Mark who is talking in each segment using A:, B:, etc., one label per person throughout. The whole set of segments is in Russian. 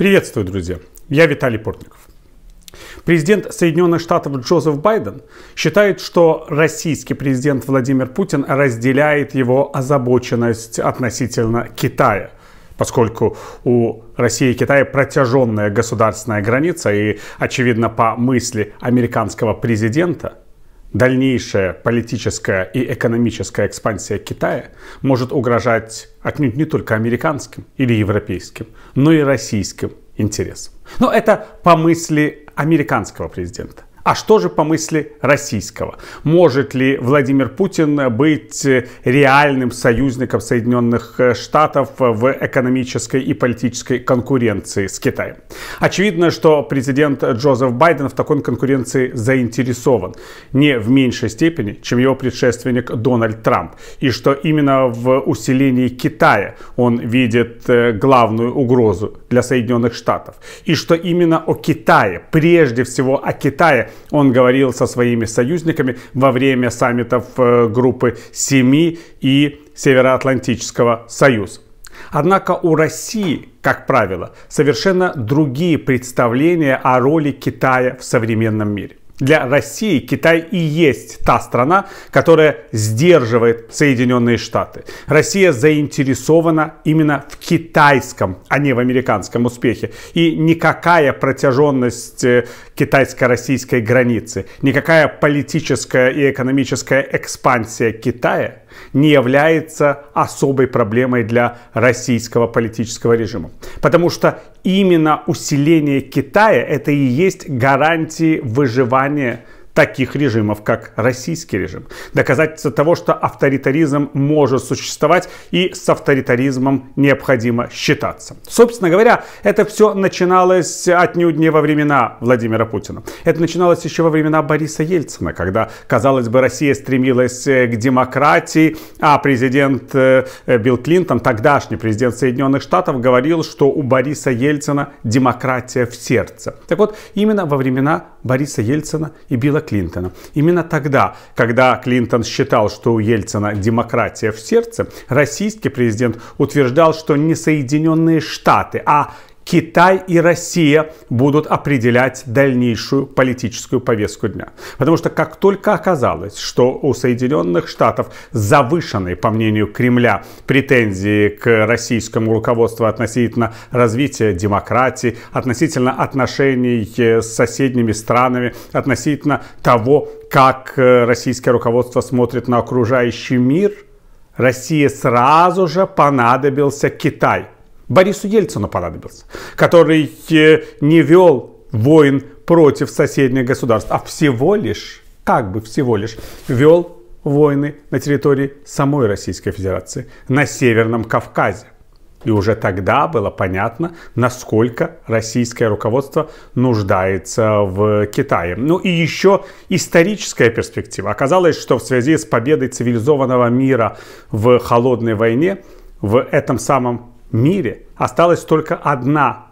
A: Приветствую, друзья! Я Виталий Портников. Президент Соединенных Штатов Джозеф Байден считает, что российский президент Владимир Путин разделяет его озабоченность относительно Китая – поскольку у России и Китая протяженная государственная граница, и, очевидно, по мысли американского президента, дальнейшая политическая и экономическая экспансия Китая может угрожать отнюдь не только американским или европейским, но и российским интересам. Но это по мысли американского президента. А что же по мысли российского? Может ли Владимир Путин быть реальным союзником Соединенных э, Штатов в экономической и политической конкуренции с Китаем? Очевидно, что президент Джозеф Байден в такой конкуренции заинтересован не в меньшей степени, чем его предшественник Дональд Трамп. И что именно в усилении Китая он видит э, главную угрозу для Соединенных Штатов. И что именно о Китае, прежде всего о Китае, он говорил со своими союзниками во время саммитов э, группы «Семи» и Североатлантического союза. Однако у России, как правило, совершенно другие представления о роли Китая в современном мире для России Китай и есть та страна, которая сдерживает Соединенные Штаты. Россия заинтересована именно в китайском, а не в американском успехе. И никакая протяженность э, китайско-российской границы, никакая политическая и экономическая экспансия Китая не является особой проблемой для российского политического режима. Потому что именно усиление Китая это и есть гарантии выживания таких режимов, как российский режим. Доказательство того, что авторитаризм может существовать и с авторитаризмом необходимо считаться. Собственно говоря, это все начиналось отнюдь не во времена Владимира Путина. Это начиналось еще во времена Бориса Ельцина, когда, казалось бы, Россия стремилась э, к демократии, а президент э, Билл Клинтон, тогдашний президент Соединенных Штатов, говорил, что у Бориса Ельцина демократия в сердце. Так вот, именно во времена Бориса Ельцина и Билла Клинтона. Именно тогда, когда Клинтон считал, что у Ельцина демократия в сердце, российский президент утверждал, что не Соединенные Штаты, а Китай и Россия будут определять дальнейшую политическую повестку дня. Потому что как только оказалось, что у Соединенных Штатов завышенные, по мнению Кремля, претензии к российскому руководству относительно развития демократии, относительно отношений э, с соседними странами, относительно того, как э, российское руководство смотрит на окружающий мир, России сразу же понадобился Китай – Борису Ельцину понадобился, который э, не вел войн против соседних государств, а всего лишь, как бы всего лишь, вел войны на территории самой Российской Федерации, на Северном Кавказе. И уже тогда было понятно, насколько российское руководство нуждается в Китае. Ну и еще историческая перспектива. Оказалось, что в связи с победой цивилизованного мира в холодной войне в этом самом мире осталась только одна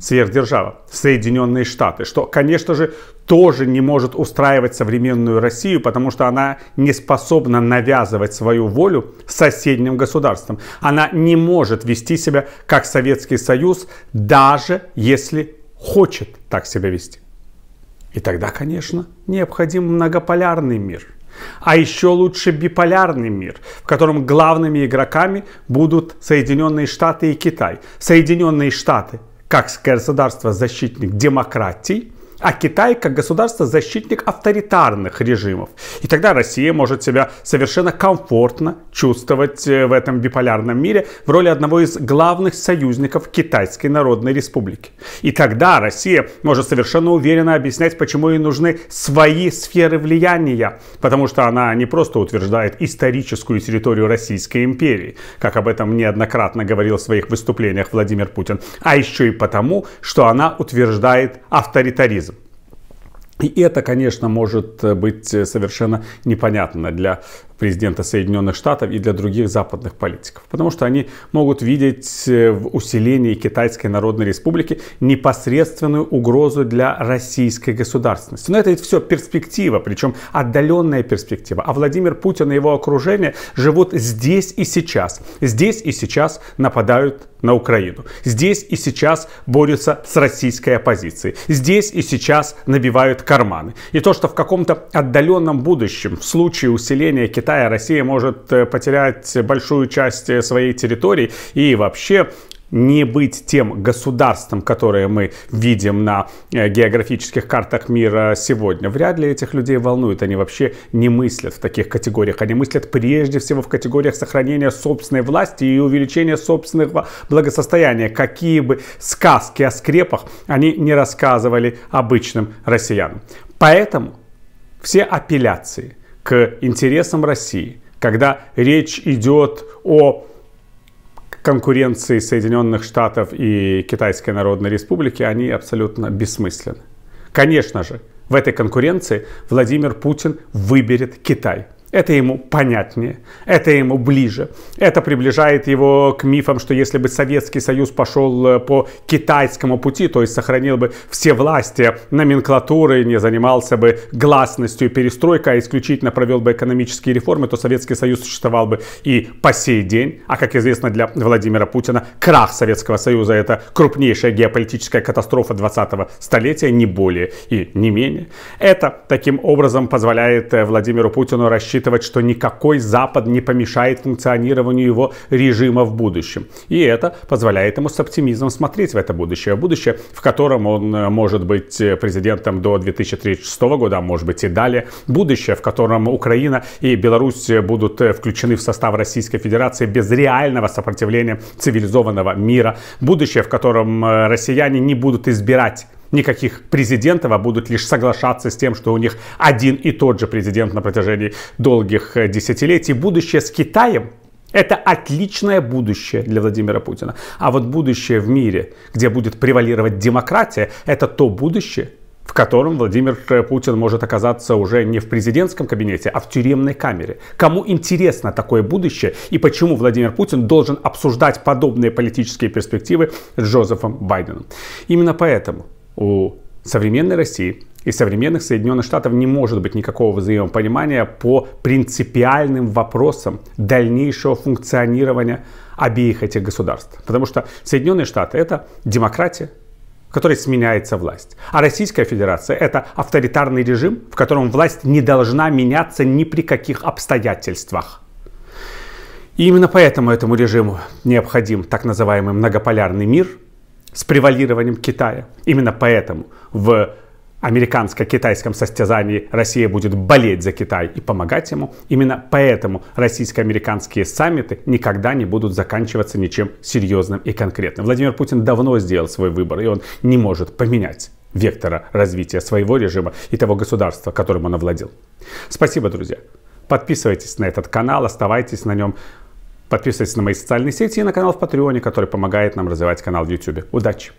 A: сверхдержава – Соединенные Штаты, что, конечно же, тоже не может устраивать современную Россию, потому что она не способна навязывать свою волю соседним государствам. Она не может вести себя как Советский Союз, даже если хочет так себя вести. И тогда, конечно, необходим многополярный мир – а еще лучше биполярный мир, в котором главными игроками будут Соединенные Штаты и Китай. Соединенные Штаты как государство-защитник демократии – а Китай как государство защитник авторитарных режимов. И тогда Россия может себя совершенно комфортно чувствовать э, в этом биполярном мире в роли одного из главных союзников Китайской Народной Республики. И тогда Россия может совершенно уверенно объяснять, почему ей нужны свои сферы влияния, потому что она не просто утверждает историческую территорию Российской империи, как об этом неоднократно говорил в своих выступлениях Владимир Путин, а еще и потому, что она утверждает авторитаризм и это, конечно, может э, быть э, совершенно непонятно для президента Соединенных Штатов и для других западных политиков. Потому что они могут видеть э, в усилении Китайской Народной Республики непосредственную угрозу для российской государственности. Но это ведь все перспектива, причем отдаленная перспектива. А Владимир Путин и его окружение живут здесь и сейчас. Здесь и сейчас нападают на Украину. Здесь и сейчас борются с российской оппозицией. Здесь и сейчас набивают карманы. И то, что в каком-то отдаленном будущем, в случае усиления Китая, Китая Россия может э, потерять большую часть э, своей территории и вообще не быть тем государством, которое мы видим на э, географических картах мира сегодня. Вряд ли этих людей волнует. Они вообще не мыслят в таких категориях. Они мыслят прежде всего в категориях сохранения собственной власти и увеличения собственного благосостояния. Какие бы сказки о скрепах они не рассказывали обычным россиянам. Поэтому все апелляции к интересам России, когда речь идет о конкуренции Соединенных Штатов и Китайской Народной Республики, они абсолютно бессмысленны. Конечно же, в этой конкуренции Владимир Путин выберет Китай. Это ему понятнее, это ему ближе. Это приближает его к мифам, что если бы Советский Союз пошел э, по китайскому пути, то есть сохранил бы все власти номенклатуры, не занимался бы гласностью перестройка а исключительно провел бы экономические реформы, то Советский Союз существовал бы и по сей день. А как известно для Владимира Путина, крах Советского Союза это крупнейшая геополитическая катастрофа 20-го столетия, не более и не менее. Это таким образом позволяет э, Владимиру Путину рассчитывать рассчитывать, что никакой Запад не помешает функционированию его режима в будущем. И это позволяет ему с оптимизмом смотреть в это будущее. Будущее, в котором он э, может быть э, президентом до 2036 года, а может быть и далее. Будущее, в котором Украина и Беларусь будут э, включены в состав Российской Федерации без реального сопротивления цивилизованного мира. Будущее, в котором россияне не будут избирать никаких президентов, а будут лишь соглашаться с тем, что у них один и тот же президент на протяжении долгих э, десятилетий. Будущее с Китаем это отличное будущее для Владимира Путина. А вот будущее в мире, где будет превалировать демократия, это то будущее, в котором Владимир э, Путин может оказаться уже не в президентском кабинете, а в тюремной камере. Кому интересно такое будущее и почему Владимир Путин должен обсуждать подобные политические перспективы с Джозефом Байденом? Именно поэтому у современной России и современных Соединенных Штатов не может быть никакого взаимопонимания по принципиальным вопросам дальнейшего функционирования обеих этих государств. Потому что Соединенные Штаты это демократия, в которой сменяется власть. А Российская Федерация это авторитарный режим, в котором власть не должна меняться ни при каких обстоятельствах. И именно поэтому этому режиму необходим так называемый многополярный мир – с превалированием Китая. Именно поэтому в американско-китайском состязании Россия будет болеть за Китай и помогать ему. Именно поэтому российско-американские саммиты никогда не будут заканчиваться ничем серьезным и конкретным. Владимир Путин давно сделал свой выбор, и он не может поменять вектора развития своего режима и того государства, которым он овладел. Спасибо, друзья. Подписывайтесь на этот канал, оставайтесь на нем. Подписывайтесь на мои социальные сети и на канал в Патреоне, который помогает нам развивать канал в YouTube. Удачи!